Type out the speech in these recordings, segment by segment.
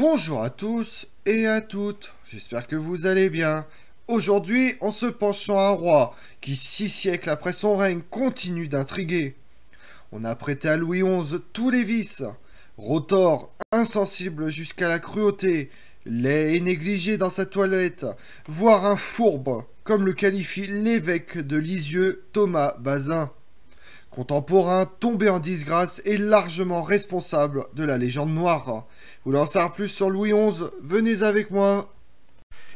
Bonjour à tous et à toutes, j'espère que vous allez bien. Aujourd'hui, on se penche sur un roi qui, six siècles après son règne, continue d'intriguer. On a prêté à Louis XI tous les vices. Rotor, insensible jusqu'à la cruauté, laid et négligé dans sa toilette, voire un fourbe, comme le qualifie l'évêque de Lisieux Thomas Bazin contemporain tombé en disgrâce et largement responsable de la légende noire. voulez en savoir plus sur Louis XI, venez avec moi.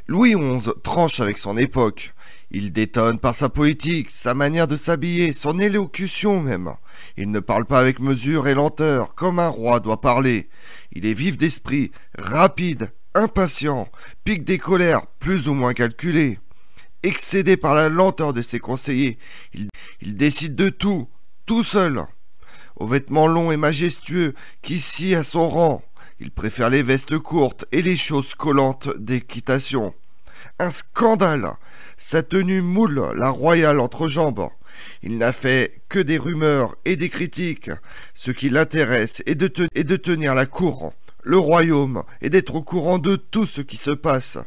Louis XI tranche avec son époque. Il détonne par sa poétique, sa manière de s'habiller, son élocution même. Il ne parle pas avec mesure et lenteur, comme un roi doit parler. Il est vif d'esprit, rapide, impatient, pique des colères plus ou moins calculées. Excédé par la lenteur de ses conseillers, il décide de tout, tout seul, aux vêtements longs et majestueux qui scie à son rang. Il préfère les vestes courtes et les choses collantes d'équitation. Un scandale Sa tenue moule la royale entre jambes. Il n'a fait que des rumeurs et des critiques. Ce qui l'intéresse est de, est de tenir la cour, le royaume, et d'être au courant de tout ce qui se passe.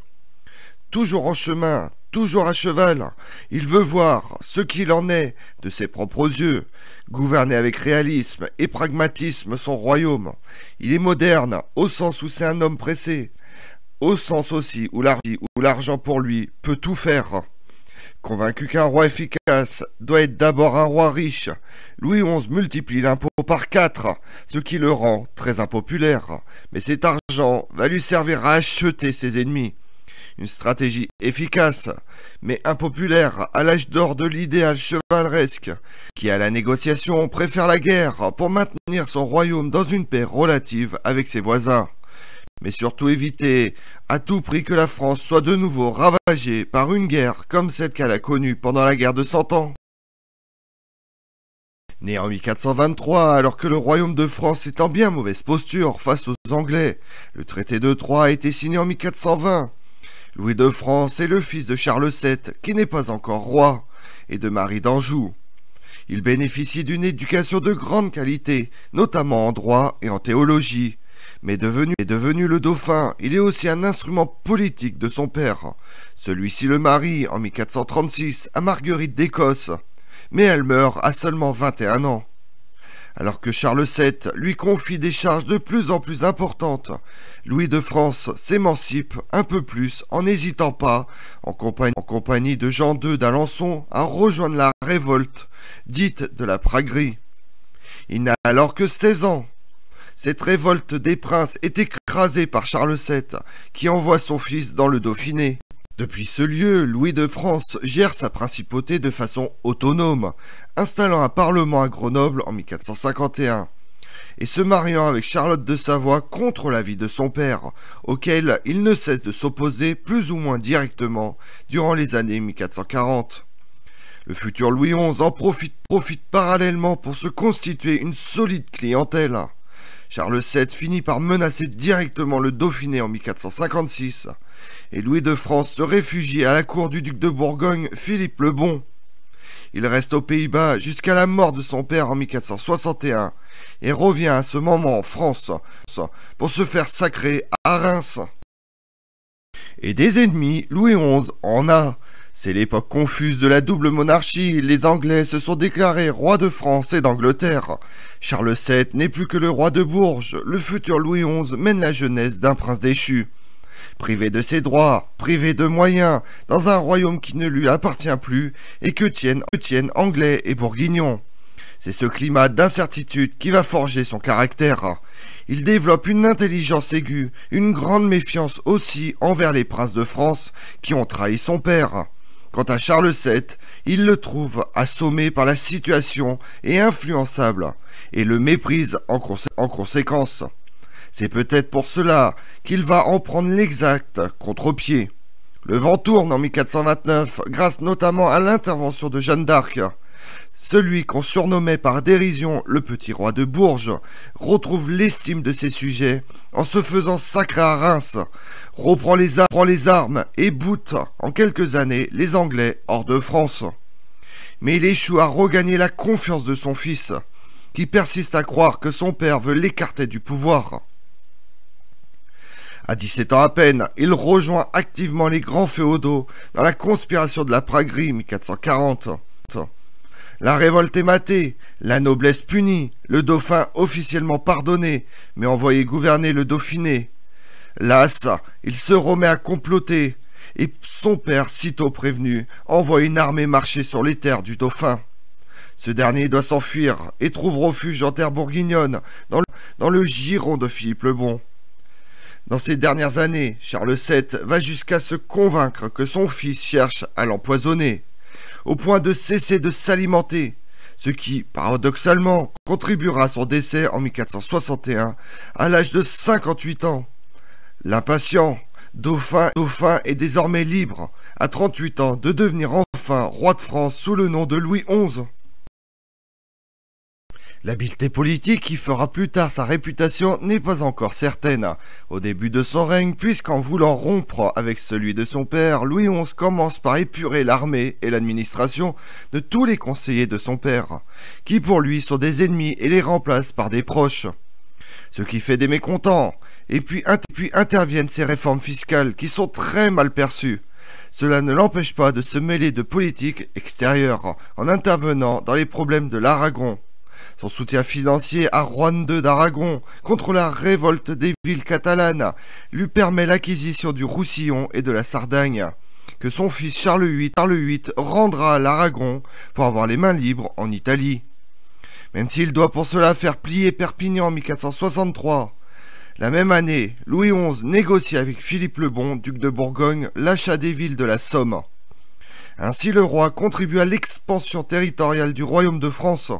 Toujours en chemin, toujours à cheval, il veut voir ce qu'il en est de ses propres yeux, gouverner avec réalisme et pragmatisme son royaume. Il est moderne, au sens où c'est un homme pressé, au sens aussi où l'argent pour lui peut tout faire. Convaincu qu'un roi efficace doit être d'abord un roi riche, Louis XI multiplie l'impôt par quatre, ce qui le rend très impopulaire. Mais cet argent va lui servir à acheter ses ennemis. Une stratégie efficace, mais impopulaire, à l'âge d'or de l'idéal chevaleresque, qui à la négociation préfère la guerre pour maintenir son royaume dans une paix relative avec ses voisins. Mais surtout éviter à tout prix que la France soit de nouveau ravagée par une guerre comme celle qu'elle a connue pendant la guerre de Cent Ans. Né en 1423, alors que le royaume de France est en bien mauvaise posture face aux Anglais, le traité de Troyes a été signé en 1420. Louis de France est le fils de Charles VII, qui n'est pas encore roi, et de Marie d'Anjou. Il bénéficie d'une éducation de grande qualité, notamment en droit et en théologie. Mais devenu, le dauphin, il est aussi un instrument politique de son père. Celui-ci le marie en 1436 à Marguerite d'Écosse, mais elle meurt à seulement 21 ans. Alors que Charles VII lui confie des charges de plus en plus importantes, Louis de France s'émancipe un peu plus en n'hésitant pas, en compagnie, de Jean II d'Alençon, à rejoindre la révolte dite de la Praguerie. Il n'a alors que 16 ans. Cette révolte des princes est écrasée par Charles VII, qui envoie son fils dans le Dauphiné. Depuis ce lieu, Louis de France gère sa principauté de façon autonome, installant un parlement à Grenoble en 1451 et se mariant avec Charlotte de Savoie contre l'avis de son père, auquel il ne cesse de s'opposer plus ou moins directement durant les années 1440. Le futur Louis XI en profite, profite parallèlement pour se constituer une solide clientèle. Charles VII finit par menacer directement le Dauphiné en 1456, et Louis de France se réfugie à la cour du duc de Bourgogne Philippe le Bon. Il reste aux Pays-Bas jusqu'à la mort de son père en 1461 et revient à ce moment en France pour se faire sacrer à Reims. Et des ennemis, Louis XI en a. C'est l'époque confuse de la double monarchie. Les Anglais se sont déclarés rois de France et d'Angleterre. Charles VII n'est plus que le roi de Bourges. Le futur Louis XI mène la jeunesse d'un prince déchu privé de ses droits, privé de moyens, dans un royaume qui ne lui appartient plus et que tiennent, Anglais et Bourguignons. C'est ce climat d'incertitude qui va forger son caractère. Il développe une intelligence aiguë, une grande méfiance aussi envers les princes de France qui ont trahi son père. Quant à Charles VII, il le trouve assommé par la situation et influençable, et le méprise en conséquence. C'est peut-être pour cela qu'il va en prendre l'exact contre-pied. Le vent tourne en 1429, grâce notamment à l'intervention de Jeanne d'Arc. Celui qu'on surnommait par dérision le petit roi de Bourges retrouve l'estime de ses sujets en se faisant sacré à Reims, reprend les, les armes et boute en quelques années les Anglais hors de France. Mais il échoue à regagner la confiance de son fils, qui persiste à croire que son père veut l'écarter du pouvoir. À 17 ans à peine, il rejoint activement les grands féodaux dans la conspiration de la Prague 1440. La révolte est matée, la noblesse punie, le dauphin officiellement pardonné, mais envoyé gouverner le Dauphiné. Las, il se remet à comploter, et son père, sitôt prévenu, envoie une armée marcher sur les terres du dauphin. Ce dernier doit s'enfuir et trouve refuge en terre bourguignonne, dans le giron de Philippe le Bon. Dans ces dernières années, Charles VII va jusqu'à se convaincre que son fils cherche à l'empoisonner, au point de cesser de s'alimenter, ce qui, paradoxalement, contribuera à son décès en 1461 à l'âge de 58 ans. L'impatient, dauphin, dauphin est désormais libre, à 38 ans, de devenir enfin roi de France sous le nom de Louis XI. L'habileté politique qui fera plus tard sa réputation n'est pas encore certaine. Au début de son règne, puisqu'en voulant rompre avec celui de son père, Louis XI commence par épurer l'armée et l'administration de tous les conseillers de son père, qui pour lui sont des ennemis et les remplacent par des proches. Ce qui fait des mécontents. Et puis, puis interviennent ces réformes fiscales qui sont très mal perçues. Cela ne l'empêche pas de se mêler de politique extérieure en intervenant dans les problèmes de l'Aragon son soutien financier à Juan II d'Aragon contre la révolte des villes catalanes lui permet l'acquisition du Roussillon et de la Sardaigne, que son fils Charles VIII, Charles VIII rendra à l'Aragon pour avoir les mains libres en Italie. Même s'il doit pour cela faire plier Perpignan en 1463, la même année, Louis XI négocie avec Philippe le Bon, duc de Bourgogne, l'achat des villes de la Somme. Ainsi le roi contribue à l'expansion territoriale du royaume de France.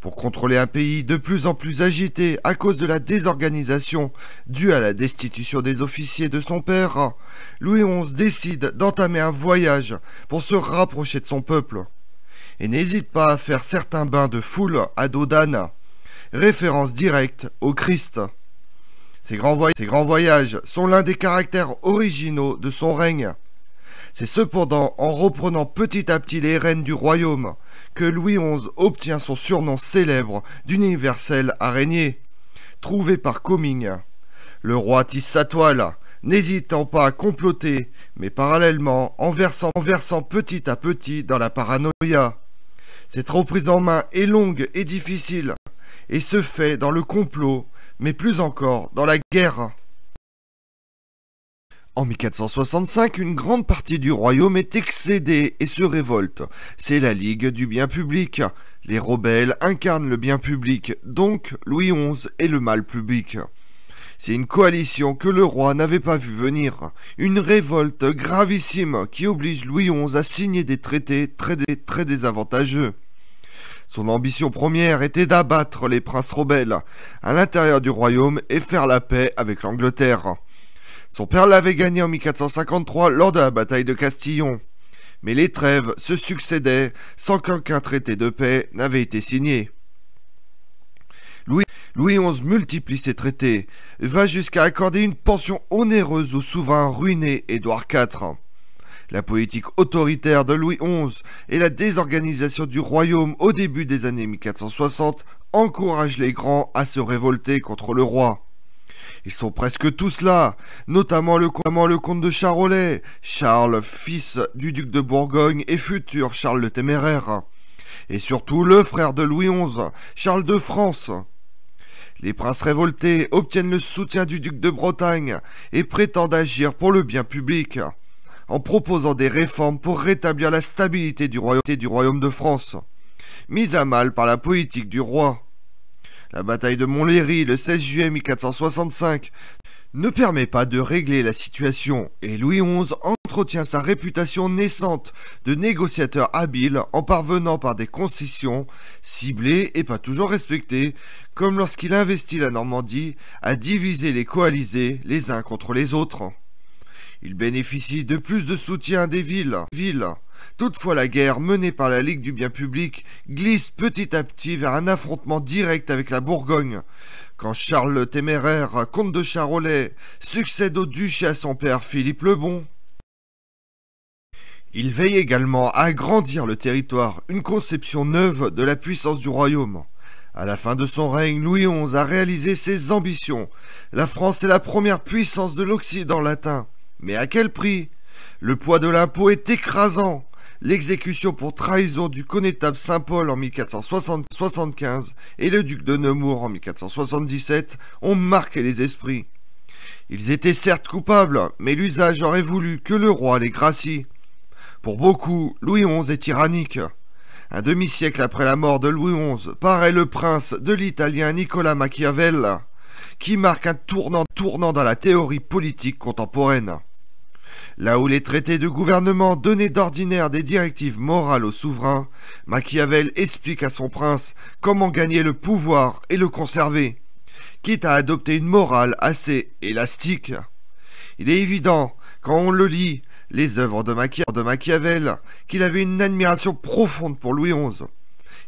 Pour, contrôler un pays de plus en plus agité à cause de la désorganisation due à la destitution des officiers de son père, Louis XI décide d'entamer un voyage pour se rapprocher de son peuple. Et n'hésite pas à faire certains bains de foule à Dodane, référence directe au Christ. ces grands voyages sont l'un des caractères originaux de son règne. C'est cependant en reprenant petit à petit les rênes du royaume que Louis XI obtient son surnom célèbre d'universel araignée, trouvé par Coming. Le roi tisse sa toile, n'hésitant pas à comploter, mais parallèlement en versant, en versant petit à petit dans la paranoïa. Cette reprise en main est longue et difficile, et se fait dans le complot, mais plus encore dans la guerre. En 1465, une grande partie du royaume est excédée et se révolte. C'est la Ligue du bien public. Les rebelles incarnent le bien public, donc Louis XI est le mal public. C'est une coalition que le roi n'avait pas vu venir, une révolte gravissime qui oblige Louis XI à signer des traités très désavantageux. Son ambition première était d'abattre les princes rebelles à l'intérieur du royaume et faire la paix avec l'Angleterre. Son père l'avait gagné en 1453 lors de la bataille de Castillon. Mais les trêves se succédaient sans qu'aucun traité de paix n'avait été signé. Louis, Louis XI multiplie ses traités, va jusqu'à accorder une pension onéreuse au souverain ruiné Édouard IV. La politique autoritaire de Louis XI et la désorganisation du royaume au début des années 1460 encouragent les grands à se révolter contre le roi. Ils sont presque tous là, notamment le, le comte de Charolais, Charles, fils du duc de Bourgogne et futur Charles le Téméraire, et surtout le frère de Louis XI, Charles de France. Les princes révoltés obtiennent le soutien du duc de Bretagne et prétendent agir pour le bien public en proposant des réformes pour rétablir la stabilité du, royaume, du royaume de France, mise à mal par la politique du roi. La bataille de Montlhéry le 16 juillet 1465 ne permet pas de régler la situation et Louis XI entretient sa réputation naissante de négociateur habile en parvenant par des concessions ciblées et pas toujours respectées, comme lorsqu'il investit la Normandie à diviser les coalisés les uns contre les autres. Il bénéficie de plus de soutien des villes, villes Toutefois, la guerre menée par la Ligue du bien public glisse petit à petit vers un affrontement direct avec la Bourgogne. Quand Charles le Téméraire, comte de Charolais, succède au duché à son père Philippe le Bon, il veille également à agrandir le territoire, une conception neuve de la puissance du royaume. À la fin de son règne, Louis XI a réalisé ses ambitions. La France est la première puissance de l'Occident latin. Mais à quel prix Le poids de l'impôt est écrasant l'exécution pour trahison du connétable Saint-Paul en 1475 et le duc de Nemours en 1477 ont marqué les esprits. Ils étaient certes coupables, mais l'usage aurait voulu que le roi les gracie. Pour beaucoup, Louis XI est tyrannique. Un demi-siècle après la mort de Louis XI paraît le prince de l'italien Nicolas Machiavel, qui marque un tournant, tournant dans la théorie politique contemporaine. Là où les traités de gouvernement donnaient d'ordinaire des directives morales au souverain, Machiavel explique à son prince comment gagner le pouvoir et le conserver, quitte à adopter une morale assez élastique. Il est évident, quand on le lit, les œuvres de, Machiavel, qu'il avait une admiration profonde pour Louis XI.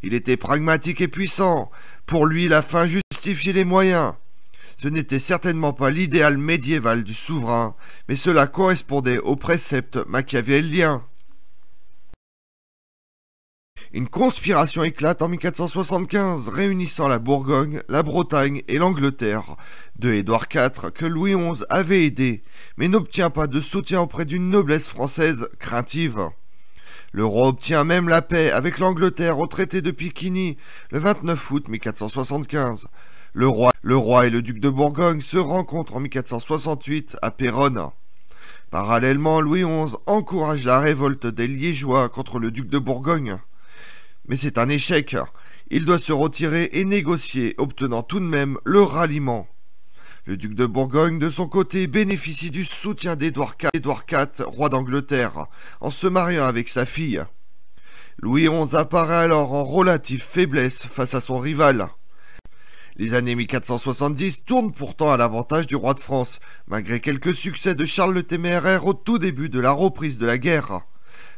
Il était pragmatique et puissant. Pour lui, la fin justifiait les moyens. Ce n'était certainement pas l'idéal médiéval du souverain, mais cela correspondait au précepte machiavélien. Une conspiration éclate en 1475, réunissant la Bourgogne, la Bretagne et l'Angleterre, de Édouard IV que Louis XI avait aidé, mais n'obtient pas de soutien auprès d'une noblesse française craintive. Le roi obtient même la paix avec l'Angleterre au traité de Piquigny le 29 août 1475. Le roi, et le duc de Bourgogne se rencontrent en 1468 à Péronne. Parallèlement, Louis XI encourage la révolte des Liégeois contre le duc de Bourgogne. Mais c'est un échec. Il doit se retirer et négocier, obtenant tout de même le ralliement. Le duc de Bourgogne, de son côté, bénéficie du soutien d'Édouard IV, roi d'Angleterre, en se mariant avec sa fille. Louis XI apparaît alors en relative faiblesse face à son rival. Les années 1470 tournent pourtant à l'avantage du roi de France, malgré quelques succès de Charles le Téméraire au tout début de la reprise de la guerre.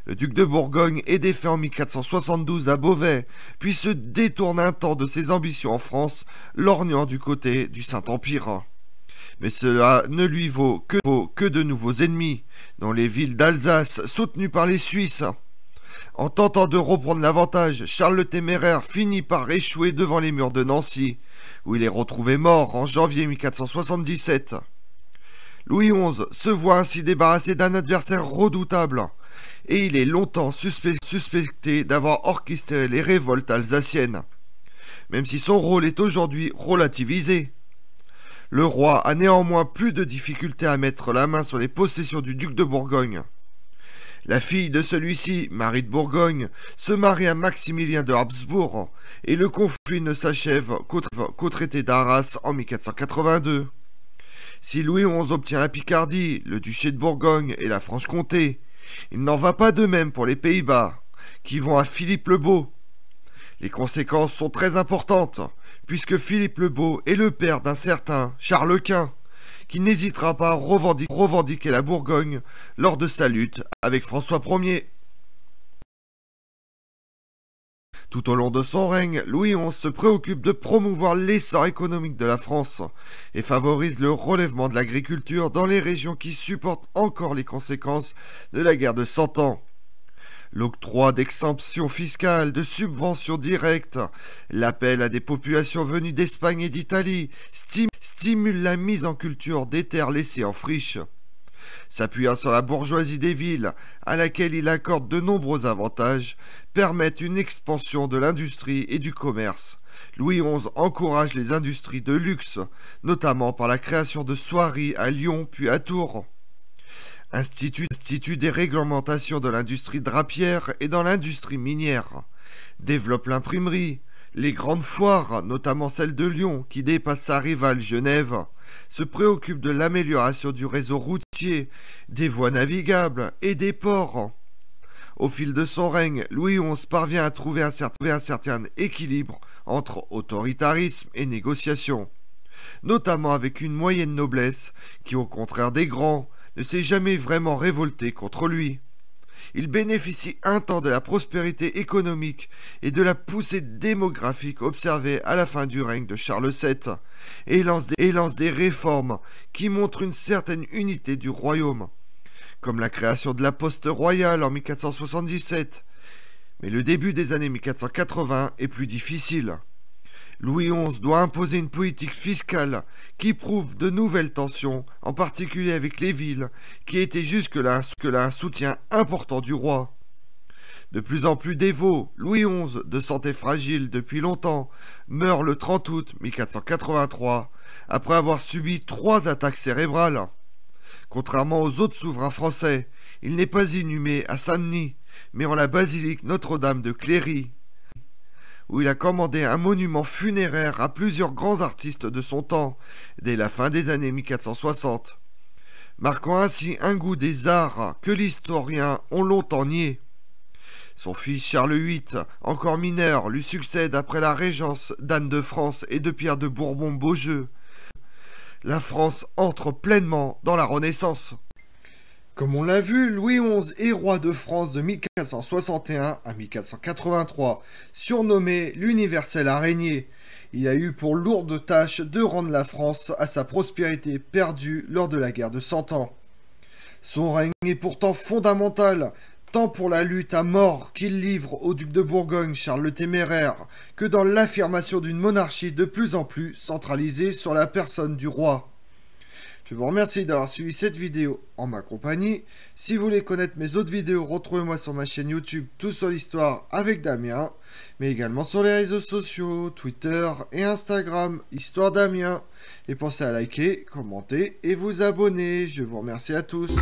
Le duc de Bourgogne est défait en 1472 à Beauvais, puis se détourne un temps de ses ambitions en France, lorgnant du côté du Saint-Empire. Mais cela ne lui vaut que, que de nouveaux ennemis, dans les villes d'Alsace soutenues par les Suisses. En tentant de reprendre l'avantage, Charles le Téméraire finit par échouer devant les murs de Nancy où il est retrouvé mort en janvier 1477. Louis XI se voit ainsi débarrassé d'un adversaire redoutable, et il est longtemps suspecté d'avoir orchestré les révoltes alsaciennes, même si son rôle est aujourd'hui relativisé. Le roi a néanmoins plus de difficultés à mettre la main sur les possessions du duc de Bourgogne. La fille de celui-ci, Marie de Bourgogne, se marie à Maximilien de Habsbourg, et le conflit ne s'achève qu'au traité d'Arras en 1482. Si Louis XI obtient la Picardie, le duché de Bourgogne et la Franche-Comté, il n'en va pas de même pour les Pays-Bas, qui vont à Philippe le Beau. Les conséquences sont très importantes, puisque Philippe le Beau est le père d'un certain Charles Quint, qui n'hésitera pas à revendiquer, la Bourgogne lors de sa lutte avec François Ier. Tout au long de son règne, Louis XI se préoccupe de promouvoir l'essor économique de la France et favorise le relèvement de l'agriculture dans les régions qui supportent encore les conséquences de la guerre de Cent Ans. L'octroi d'exemptions fiscales, de subventions directes, l'appel à des populations venues d'Espagne et d'Italie, stimule la mise en culture des terres laissées en friche. S'appuyant sur la bourgeoisie des villes, à laquelle il accorde de nombreux avantages, permettent une expansion de l'industrie et du commerce. Louis XI encourage les industries de luxe, notamment par la création de soieries à Lyon puis à Tours. Institut, des réglementations de l'industrie drapière et dans l'industrie minière. Développe l'imprimerie, les grandes foires, notamment celle de Lyon, qui dépasse sa rivale Genève, se préoccupent de l'amélioration du réseau routier, des voies navigables et des ports. Au fil de son règne, Louis XI parvient à trouver un, certain équilibre entre autoritarisme et négociation, notamment avec une moyenne noblesse qui, au contraire des grands, ne s'est jamais vraiment révoltée contre lui. Il bénéficie un temps de la prospérité économique et de la poussée démographique observée à la fin du règne de Charles VII, et lance des réformes qui montrent une certaine unité du royaume, comme la création de la poste royale en 1477. Mais le début des années 1480 est plus difficile. Louis XI doit imposer une politique fiscale qui prouve de nouvelles tensions, en particulier avec les villes, qui étaient jusque-là un soutien important du roi. De plus en plus dévot, Louis XI, de santé fragile depuis longtemps, meurt le 30 août 1483, après avoir subi trois attaques cérébrales. Contrairement aux autres souverains français, il n'est pas inhumé à Saint-Denis, mais en la basilique Notre-Dame de Cléry, où il a commandé un monument funéraire à plusieurs grands artistes de son temps, dès la fin des années 1460, marquant ainsi un goût des arts que l'historien ont longtemps nié. Son fils Charles VIII, encore mineur, lui succède après la régence d'Anne de France et de Pierre de Bourbon-Beaujeu. La France entre pleinement dans la Renaissance. Comme on l'a vu, Louis XI est roi de France de 1461 à 1483, surnommé l'universel araignée. Il a eu pour lourde tâche de rendre la France à sa prospérité perdue lors de la guerre de Cent Ans. Son règne est pourtant fondamental, tant pour la lutte à mort qu'il livre au duc de Bourgogne Charles le Téméraire, que dans l'affirmation d'une monarchie de plus en plus centralisée sur la personne du roi. Je vous remercie d'avoir suivi cette vidéo en ma compagnie. Si vous voulez connaître mes autres vidéos, retrouvez-moi sur ma chaîne YouTube Tout sur l'histoire avec Damien, mais également sur les réseaux sociaux, Twitter et Instagram, Histoire Damien. Et pensez à liker, commenter et vous abonner. Je vous remercie à tous.